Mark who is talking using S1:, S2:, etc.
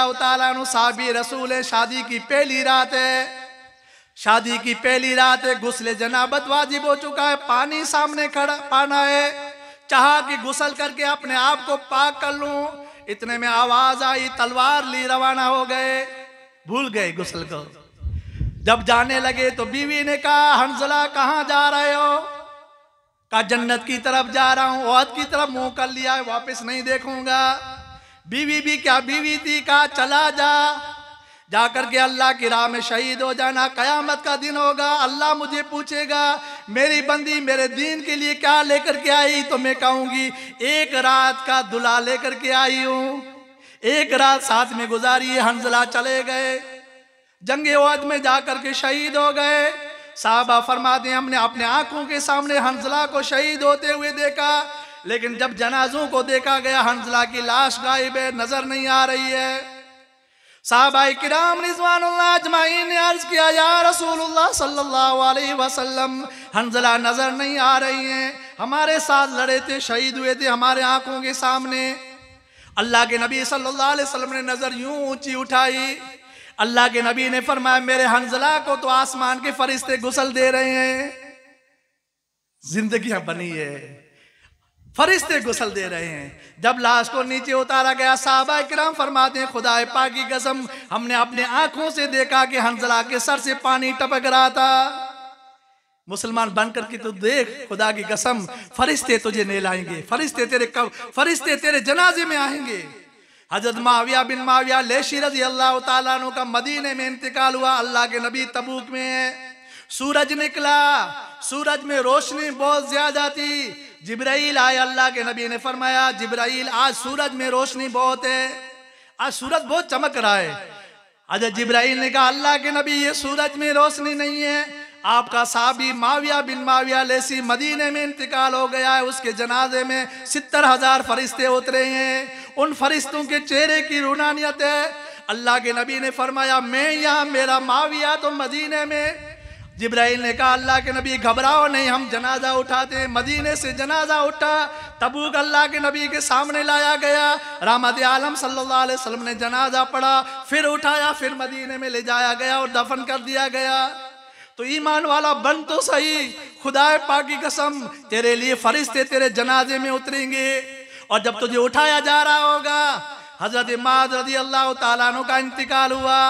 S1: साबी रसूल शादी की पहली रात है शादी की पहली रात है गुसले जनाबत वाजिब हो चुका है पानी सामने खड़ा पाना है चाह कि गुसल करके अपने आप को पाक कर लू इतने में आवाज आई तलवार ली रवाना हो गए भूल गए गुसल को जब जाने लगे तो बीवी ने कहा हंसला कहाँ जा रहे हो कहा जन्नत की तरफ जा रहा हूं औद की तरफ मुंह कर लिया है वापिस नहीं देखूंगा बीवी भी क्या बीवी थी का चला जा जाकर के अल्लाह की राह में शहीद हो जाना कयामत का दिन होगा अल्लाह मुझे पूछेगा मेरी बंदी मेरे दीन के लिए क्या लेकर के आई तो मैं कहूंगी एक रात का दुला लेकर के आई हूं एक रात साथ में गुजारी हंजला चले गए जंगे वाद में जाकर के शहीद हो गए साहबा फरमाते हमने अपने आंखों के सामने हंसला को शहीद होते हुए देखा लेकिन जब जनाजों को देखा गया हंसला की लाश गायब है नजर नहीं आ रही है साहबाई किराम रिजवान ने अर्ज किया या रसूलुल्लाह सल्लल्लाहु अलैहि वसल्लम हंजला नज़र नहीं आ रही है हमारे साथ लड़े थे शहीद हुए थे हमारे आंखों के सामने अल्लाह के नबी सल्लल्लाहु अलैहि वसल्लम ने नज़र यूं ऊंची उठाई अल्लाह के नबी ने फरमाया मेरे हंजला को तो आसमान के फरिश्ते गुसल दे रहे हैं जिंदगी बनी है फरिश्ते गुसल दे रहे हैं जब लाश को नीचे उतारा गया साहबा कराम फरमाते हैं खुदाए पाक की कसम हमने अपने आंखों से देखा कि हंजला के सर से पानी टपक रहा था मुसलमान बनकर के तू तो देख खुदा की कसम फरिश्ते तुझे ने लाएंगे फरिश्ते तेरे कब फरिश्ते तेरे जनाजे में आएंगे हजरत माविया बिन माविया लेशी रजी अल्लाह तु का मदीने में इंतकाल हुआ अल्लाह के नबी तबूक में सूरज निकला सूरज में रोशनी बहुत ज्यादा थी जिब्राइल आए अल्लाह के नबी ने फरमाया जिब्राइल आज सूरज में रोशनी बहुत है आज सूरज बहुत चमक रहा है अजय जिब्राइल ने कहा अल्लाह के नबी ये सूरज में रोशनी नहीं है आपका साबी माविया बिन माविया लेसी मदीने में इंतकाल हो गया है उसके जनाजे में सितर हजार फरिश्ते उतरे हैं उन फरिश्तों के चेहरे की रूनानियत है अल्लाह के नबी ने फरमाया मैं यहाँ मेरा माविया तो मदीने में जिब्राइल ने कहा अल्लाह के नबी घबराओ नहीं हम जनाजा उठाते मदीने से जनाजा उठा तबूक अल्लाह के नबी के सामने लाया गया रामद आलम सल्लल्लाहु अलैहि वसल्लम ने जनाजा पढ़ा फिर उठाया फिर मदीने में ले जाया गया और दफन कर दिया गया तो ईमान वाला बन तो सही खुदाए पाकि कसम तेरे लिए फरिश्ते तेरे जनाजे में उतरेंगे और जब तुझे उठाया जा रहा होगा हजरत माद रजी अल्लाह तु का इंतकाल हुआ